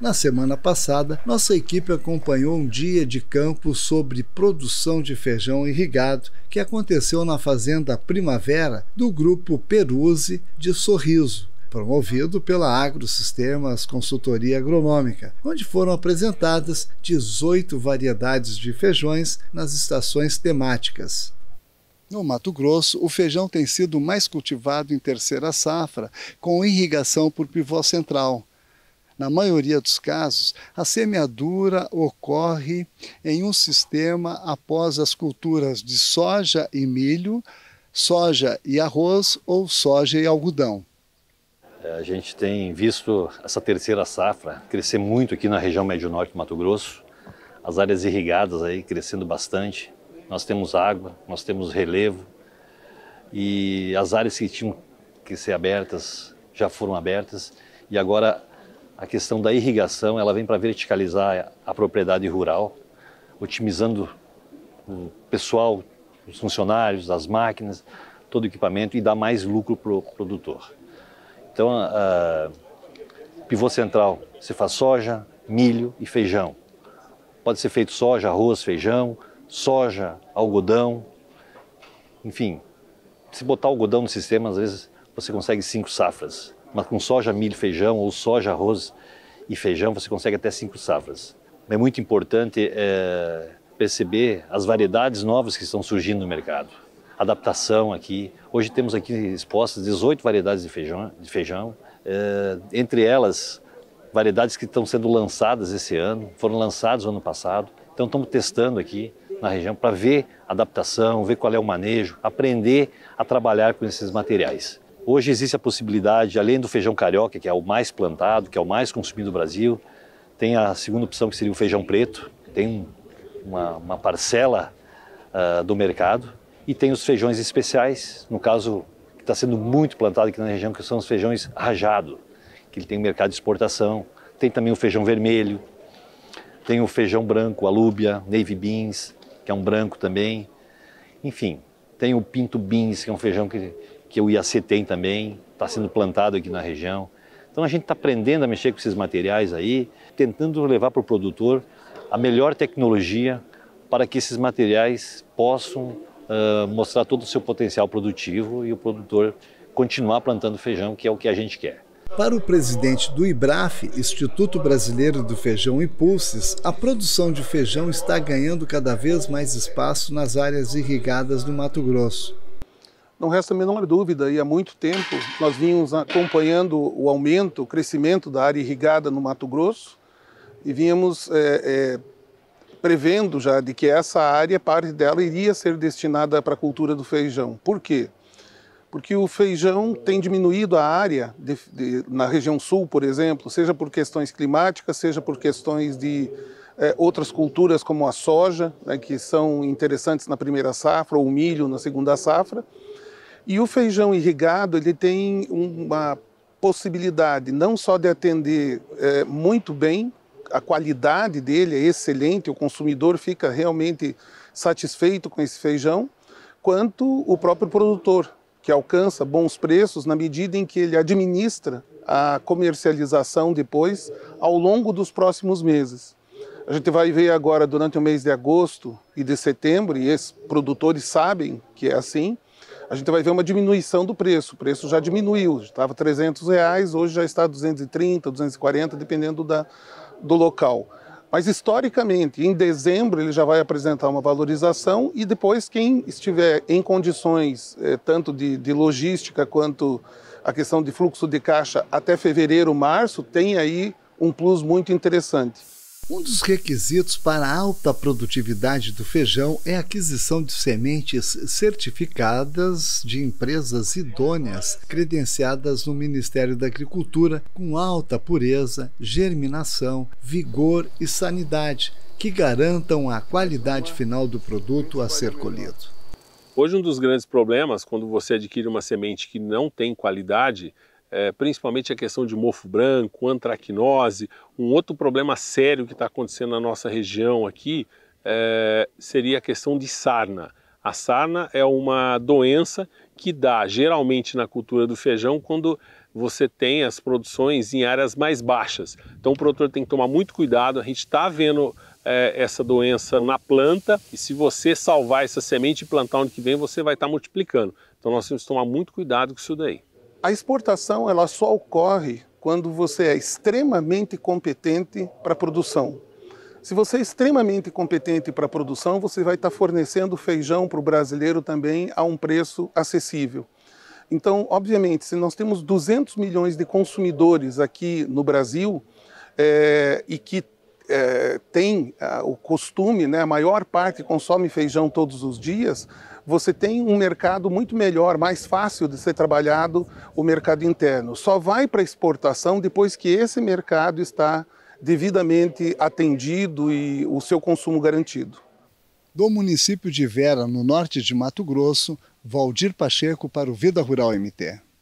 Na semana passada, nossa equipe acompanhou um dia de campo sobre produção de feijão irrigado que aconteceu na Fazenda Primavera do Grupo Peruse de Sorriso promovido pela Agrosistemas Consultoria Agronômica, onde foram apresentadas 18 variedades de feijões nas estações temáticas. No Mato Grosso, o feijão tem sido mais cultivado em terceira safra, com irrigação por pivô central. Na maioria dos casos, a semeadura ocorre em um sistema após as culturas de soja e milho, soja e arroz ou soja e algodão. É, a gente tem visto essa terceira safra crescer muito aqui na região médio-norte do Mato Grosso, as áreas irrigadas aí crescendo bastante. Nós temos água, nós temos relevo e as áreas que tinham que ser abertas já foram abertas e agora a questão da irrigação, ela vem para verticalizar a propriedade rural, otimizando o pessoal, os funcionários, as máquinas, todo o equipamento e dar mais lucro para o produtor. Então, a, a pivô central, você faz soja, milho e feijão. Pode ser feito soja, arroz, feijão, soja, algodão, enfim. Se botar algodão no sistema, às vezes você consegue cinco safras mas com soja, milho, feijão ou soja, arroz e feijão você consegue até cinco safras. É muito importante é, perceber as variedades novas que estão surgindo no mercado. Adaptação aqui. Hoje temos aqui expostas 18 variedades de feijão, de feijão. É, entre elas variedades que estão sendo lançadas esse ano, foram lançadas no ano passado. Então estamos testando aqui na região para ver a adaptação, ver qual é o manejo, aprender a trabalhar com esses materiais. Hoje existe a possibilidade, além do feijão carioca, que é o mais plantado, que é o mais consumido no Brasil, tem a segunda opção que seria o feijão preto, tem uma, uma parcela uh, do mercado, e tem os feijões especiais, no caso que está sendo muito plantado aqui na região, que são os feijões rajado, que ele tem mercado de exportação, tem também o feijão vermelho, tem o feijão branco, alúbia, navy beans, que é um branco também, enfim, tem o pinto beans, que é um feijão que que o IAC tem também, está sendo plantado aqui na região. Então a gente está aprendendo a mexer com esses materiais aí, tentando levar para o produtor a melhor tecnologia para que esses materiais possam uh, mostrar todo o seu potencial produtivo e o produtor continuar plantando feijão, que é o que a gente quer. Para o presidente do IBRAF, Instituto Brasileiro do Feijão e Pulses, a produção de feijão está ganhando cada vez mais espaço nas áreas irrigadas do Mato Grosso. Não resta a menor dúvida, e há muito tempo nós vínhamos acompanhando o aumento, o crescimento da área irrigada no Mato Grosso e vínhamos é, é, prevendo já de que essa área, parte dela, iria ser destinada para a cultura do feijão. Por quê? Porque o feijão tem diminuído a área de, de, na região sul, por exemplo, seja por questões climáticas, seja por questões de é, outras culturas como a soja, né, que são interessantes na primeira safra, ou o milho na segunda safra. E o feijão irrigado ele tem uma possibilidade não só de atender é, muito bem, a qualidade dele é excelente, o consumidor fica realmente satisfeito com esse feijão, quanto o próprio produtor, que alcança bons preços na medida em que ele administra a comercialização depois ao longo dos próximos meses. A gente vai ver agora durante o mês de agosto e de setembro, e esses produtores sabem que é assim, a gente vai ver uma diminuição do preço. O preço já diminuiu, estava 300 reais, hoje já está 230, 240, dependendo da, do local. Mas historicamente, em dezembro ele já vai apresentar uma valorização e depois quem estiver em condições eh, tanto de, de, logística quanto a questão de fluxo de caixa até fevereiro, março, tem aí um plus muito interessante. Um dos requisitos para a alta produtividade do feijão é a aquisição de sementes certificadas de empresas idôneas, credenciadas no Ministério da Agricultura, com alta pureza, germinação, vigor e sanidade, que garantam a qualidade final do produto a ser colhido. Hoje, um dos grandes problemas quando você adquire uma semente que não tem qualidade é, principalmente a questão de mofo branco, antracnose, um outro problema sério que está acontecendo na nossa região aqui é, seria a questão de sarna. A sarna é uma doença que dá geralmente na cultura do feijão quando você tem as produções em áreas mais baixas. Então o produtor tem que tomar muito cuidado. A gente está vendo é, essa doença na planta e se você salvar essa semente e plantar onde que vem, você vai estar tá multiplicando. Então nós temos que tomar muito cuidado com isso daí. A exportação ela só ocorre quando você é extremamente competente para a produção. Se você é extremamente competente para a produção, você vai estar tá fornecendo feijão para o brasileiro também a um preço acessível. Então, obviamente, se nós temos 200 milhões de consumidores aqui no Brasil é, e que é, tem ah, o costume, né, a maior parte consome feijão todos os dias, você tem um mercado muito melhor, mais fácil de ser trabalhado, o mercado interno. Só vai para exportação depois que esse mercado está devidamente atendido e o seu consumo garantido. Do município de Vera, no norte de Mato Grosso, Valdir Pacheco para o Vida Rural MT.